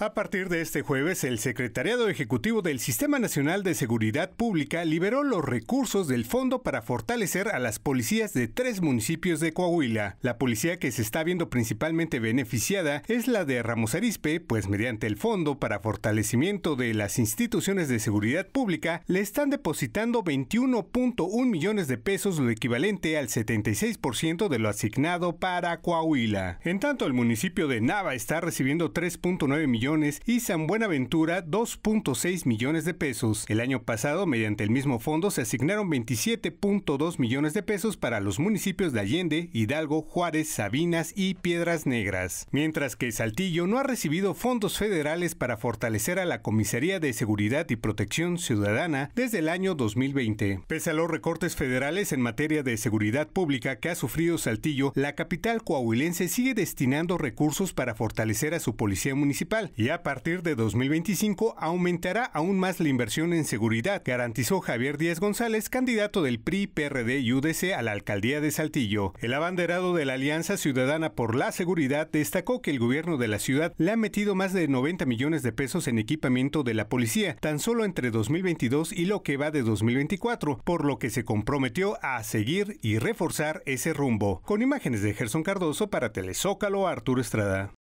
A partir de este jueves, el Secretariado Ejecutivo del Sistema Nacional de Seguridad Pública liberó los recursos del fondo para fortalecer a las policías de tres municipios de Coahuila. La policía que se está viendo principalmente beneficiada es la de Ramos Arispe, pues mediante el Fondo para Fortalecimiento de las Instituciones de Seguridad Pública le están depositando 21.1 millones de pesos, lo equivalente al 76% de lo asignado para Coahuila. En tanto, el municipio de Nava está recibiendo 3.9 millones y San Buenaventura 2.6 millones de pesos. El año pasado, mediante el mismo fondo, se asignaron 27.2 millones de pesos para los municipios de Allende, Hidalgo, Juárez, Sabinas y Piedras Negras. Mientras que Saltillo no ha recibido fondos federales para fortalecer a la Comisaría de Seguridad y Protección Ciudadana desde el año 2020. Pese a los recortes federales en materia de seguridad pública que ha sufrido Saltillo, la capital coahuilense sigue destinando recursos para fortalecer a su policía municipal y a partir de 2025 aumentará aún más la inversión en seguridad, garantizó Javier Díaz González, candidato del PRI, PRD y UDC a la alcaldía de Saltillo. El abanderado de la Alianza Ciudadana por la Seguridad destacó que el gobierno de la ciudad le ha metido más de 90 millones de pesos en equipamiento de la policía, tan solo entre 2022 y lo que va de 2024, por lo que se comprometió a seguir y reforzar ese rumbo. Con imágenes de Gerson Cardoso para Telezócalo, Arturo Estrada.